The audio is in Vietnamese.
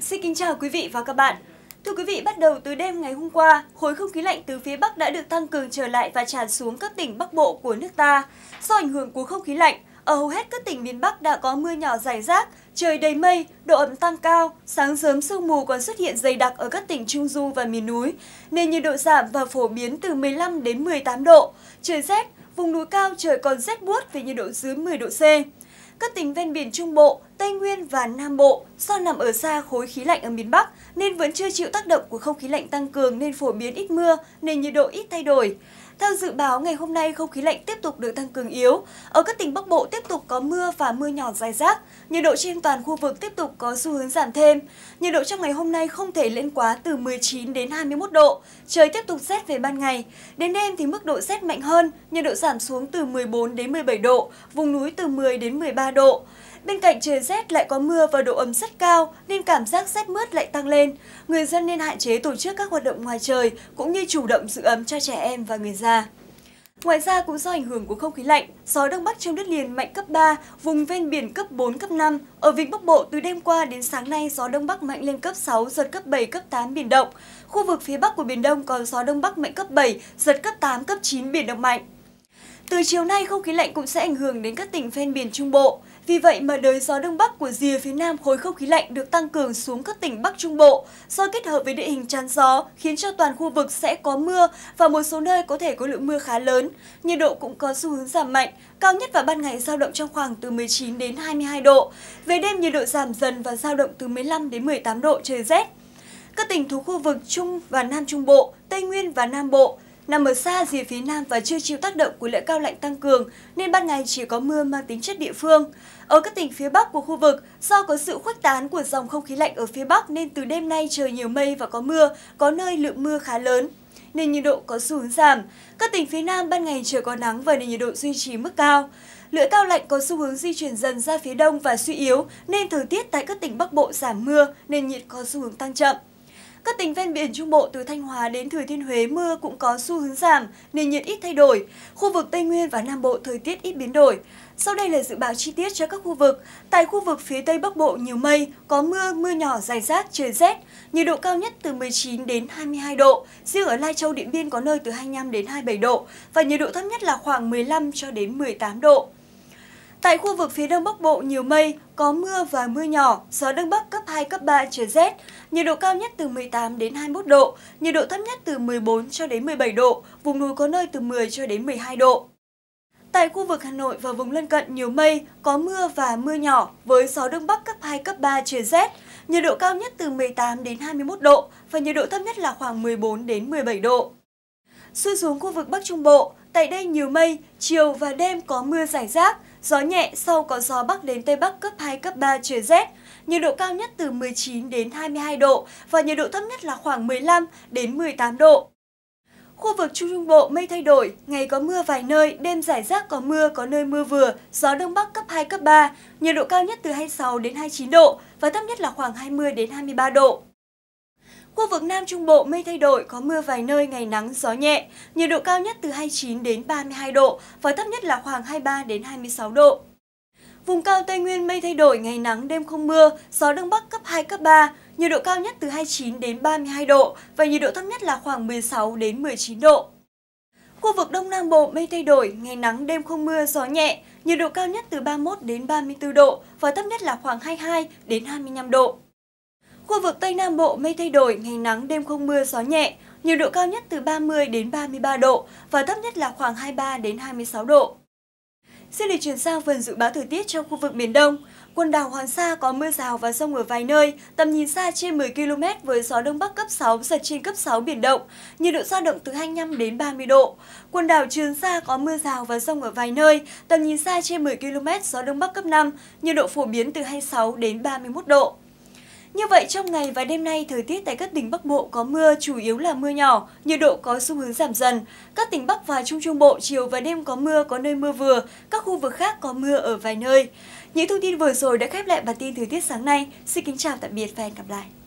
Xin kính chào quý vị và các bạn. Thưa quý vị, bắt đầu từ đêm ngày hôm qua, khối không khí lạnh từ phía Bắc đã được tăng cường trở lại và tràn xuống các tỉnh Bắc Bộ của nước ta. Do ảnh hưởng của không khí lạnh, ở hầu hết các tỉnh miền Bắc đã có mưa nhỏ rải rác, trời đầy mây, độ ẩm tăng cao, sáng sớm sương mù còn xuất hiện dày đặc ở các tỉnh Trung Du và miền núi, nên nhiệt độ giảm và phổ biến từ 15 đến 18 độ. Trời rét, vùng núi cao trời còn rét buốt với nhiệt độ dưới 10 độ C các tỉnh ven biển Trung Bộ, Tây Nguyên và Nam Bộ do nằm ở xa khối khí lạnh ở miền Bắc nên vẫn chưa chịu tác động của không khí lạnh tăng cường nên phổ biến ít mưa nên nhiệt độ ít thay đổi. Theo dự báo, ngày hôm nay không khí lạnh tiếp tục được tăng cường yếu. Ở các tỉnh Bắc Bộ tiếp tục có mưa và mưa nhỏ dài rác. Nhiệt độ trên toàn khu vực tiếp tục có xu hướng giảm thêm. Nhiệt độ trong ngày hôm nay không thể lên quá từ 19 đến 21 độ. Trời tiếp tục rét về ban ngày. Đến đêm thì mức độ rét mạnh hơn, nhiệt độ giảm xuống từ 14 đến 17 độ, vùng núi từ 10 đến 13 độ. Bên cạnh trời rét lại có mưa và độ ẩm rất cao nên cảm giác rét mướt lại tăng lên. Người dân nên hạn chế tổ chức các hoạt động ngoài trời cũng như chủ động giữ ấm cho trẻ em và người già. Ngoài ra cũng do ảnh hưởng của không khí lạnh, gió đông bắc trong đất liền mạnh cấp 3, vùng ven biển cấp 4, cấp 5. Ở Vịnh Bắc Bộ từ đêm qua đến sáng nay gió đông bắc mạnh lên cấp 6, giật cấp 7, cấp 8 biển động. Khu vực phía bắc của biển Đông có gió đông bắc mạnh cấp 7, giật cấp 8, cấp 9 biển động mạnh. Từ chiều nay không khí lạnh cũng sẽ ảnh hưởng đến các tỉnh ven biển Trung Bộ. Vì vậy mà đới gió đông bắc của rìa phía nam khối không khí lạnh được tăng cường xuống các tỉnh Bắc Trung Bộ do kết hợp với địa hình chắn gió khiến cho toàn khu vực sẽ có mưa và một số nơi có thể có lượng mưa khá lớn. Nhiệt độ cũng có xu hướng giảm mạnh, cao nhất vào ban ngày giao động trong khoảng từ 19 đến 22 độ. Về đêm nhiệt độ giảm dần và giao động từ 15 đến 18 độ trời rét. Các tỉnh thuộc khu vực Trung và Nam Trung Bộ, Tây Nguyên và Nam Bộ Nằm ở xa rìa phía Nam và chưa chịu tác động của lợi cao lạnh tăng cường nên ban ngày chỉ có mưa mang tính chất địa phương. Ở các tỉnh phía Bắc của khu vực, do có sự khuếch tán của dòng không khí lạnh ở phía Bắc nên từ đêm nay trời nhiều mây và có mưa, có nơi lượng mưa khá lớn nên nhiệt độ có xu hướng giảm. Các tỉnh phía Nam ban ngày trời có nắng và nền nhiệt độ duy trì mức cao. Lưỡi cao lạnh có xu hướng di chuyển dần ra phía đông và suy yếu nên thời tiết tại các tỉnh Bắc Bộ giảm mưa nên nhiệt có xu hướng tăng chậm. Các tỉnh ven biển Trung Bộ từ Thanh Hóa đến Thừa Thiên Huế mưa cũng có xu hướng giảm, nền nhiệt ít thay đổi. Khu vực Tây Nguyên và Nam Bộ thời tiết ít biến đổi. Sau đây là dự báo chi tiết cho các khu vực. Tại khu vực phía Tây Bắc Bộ nhiều mây, có mưa, mưa nhỏ rải rác, trời rét. Nhiệt độ cao nhất từ 19 đến 22 độ, riêng ở Lai Châu Điện Biên có nơi từ 25 đến 27 độ và nhiệt độ thấp nhất là khoảng 15 cho đến 18 độ. Tại khu vực phía đông bắc bộ nhiều mây, có mưa và mưa nhỏ, gió đông bắc cấp 2, cấp 3, trời rét, nhiệt độ cao nhất từ 18 đến 21 độ, nhiệt độ thấp nhất từ 14 cho đến 17 độ, vùng núi có nơi từ 10 cho đến 12 độ. Tại khu vực Hà Nội và vùng lân cận nhiều mây, có mưa và mưa nhỏ với gió đông bắc cấp 2, cấp 3, trời rét, nhiệt độ cao nhất từ 18 đến 21 độ và nhiệt độ thấp nhất là khoảng 14 đến 17 độ. Xuôi xuống khu vực Bắc Trung Bộ, tại đây nhiều mây, chiều và đêm có mưa rải rác, Gió nhẹ, sau có gió bắc đến tây bắc cấp 2, cấp 3, trời rét. Nhiệt độ cao nhất từ 19 đến 22 độ và nhiệt độ thấp nhất là khoảng 15 đến 18 độ. Khu vực Trung Trung Bộ mây thay đổi, ngày có mưa vài nơi, đêm giải rác có mưa, có nơi mưa vừa, gió Đông Bắc cấp 2, cấp 3, nhiệt độ cao nhất từ 26 đến 29 độ và thấp nhất là khoảng 20 đến 23 độ. Khu vực Nam Trung Bộ mây thay đổi, có mưa vài nơi, ngày nắng, gió nhẹ. Nhiệt độ cao nhất từ 29 đến 32 độ và thấp nhất là khoảng 23 đến 26 độ. Vùng cao Tây Nguyên mây thay đổi, ngày nắng, đêm không mưa, gió đông bắc cấp 2, cấp 3, nhiệt độ cao nhất từ 29 đến 32 độ và nhiệt độ thấp nhất là khoảng 16 đến 19 độ. Khu vực Đông Nam Bộ mây thay đổi, ngày nắng, đêm không mưa, gió nhẹ, nhiệt độ cao nhất từ 31 đến 34 độ và thấp nhất là khoảng 22 đến 25 độ. Khu vực Tây Nam Bộ mây thay đổi, ngày nắng, đêm không mưa, gió nhẹ, nhiệt độ cao nhất từ 30 đến 33 độ và thấp nhất là khoảng 23 đến 26 độ. Xin được chuyển sang phần dự báo thời tiết trong khu vực miền Đông. Quần đảo Hoàng Sa có mưa rào và rông ở vài nơi, tầm nhìn xa trên 10 km với gió đông bắc cấp 6, giật trên cấp 6 biển động, nhiệt độ dao động từ 25 đến 30 độ. Quần đảo Trường Sa có mưa rào và rông ở vài nơi, tầm nhìn xa trên 10 km, gió đông bắc cấp 5, nhiệt độ phổ biến từ 26 đến 31 độ. Như vậy trong ngày và đêm nay thời tiết tại các tỉnh Bắc Bộ có mưa chủ yếu là mưa nhỏ, nhiệt độ có xu hướng giảm dần. Các tỉnh Bắc và Trung Trung Bộ chiều và đêm có mưa có nơi mưa vừa, các khu vực khác có mưa ở vài nơi. Những thông tin vừa rồi đã khép lại bản tin thời tiết sáng nay. Xin kính chào tạm biệt và hẹn gặp lại.